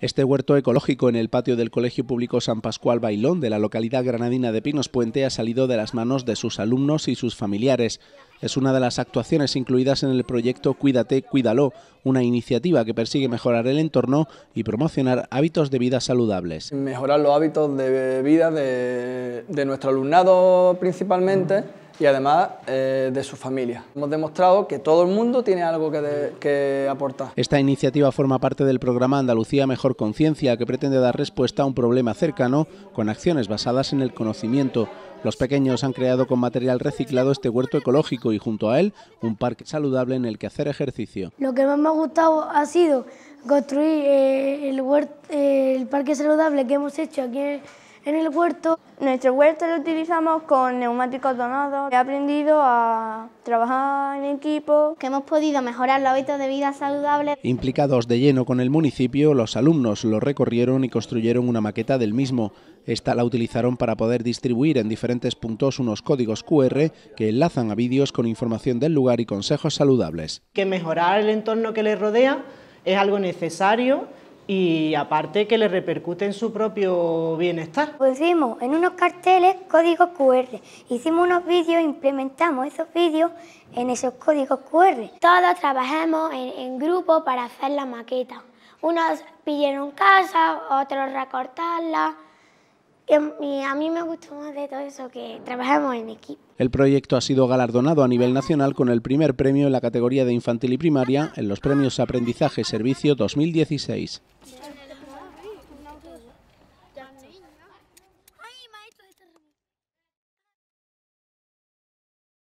Este huerto ecológico en el patio del Colegio Público San Pascual Bailón de la localidad granadina de Pinos Puente ha salido de las manos de sus alumnos y sus familiares. Es una de las actuaciones incluidas en el proyecto Cuídate, Cuídalo, una iniciativa que persigue mejorar el entorno y promocionar hábitos de vida saludables. Mejorar los hábitos de vida de, nuestro alumnado principalmente y además eh, de su familia. Hemos demostrado que todo el mundo tiene algo que, aportar. Esta iniciativa forma parte del programa Andalucía Mejor Conciencia, que pretende dar respuesta a un problema cercano con acciones basadas en el conocimiento los pequeños han creado con material reciclado este huerto ecológico y junto a él un parque saludable en el que hacer ejercicio. Lo que más me ha gustado ha sido construir eh, el, eh, el parque saludable que hemos hecho aquí en en el huerto. Nuestro huerto lo utilizamos con neumáticos donados. He aprendido a trabajar en equipo. Que hemos podido mejorar los hábitos de vida saludable. Implicados de lleno con el municipio, los alumnos lo recorrieron y construyeron una maqueta del mismo. Esta la utilizaron para poder distribuir en diferentes puntos unos códigos QR que enlazan a vídeos con información del lugar y consejos saludables. Que mejorar el entorno que les rodea es algo necesario y aparte que le repercute en su propio bienestar. Pusimos en unos carteles códigos QR, hicimos unos vídeos, implementamos esos vídeos en esos códigos QR. Todos trabajamos en, grupo para hacer la maqueta. Unos pillaron casa, otros recortarla. Y a mí me gustó más de todo eso que trabajamos en equipo. El proyecto ha sido galardonado a nivel nacional con el primer premio en la categoría de infantil y primaria en los premios Aprendizaje Servicio 2016.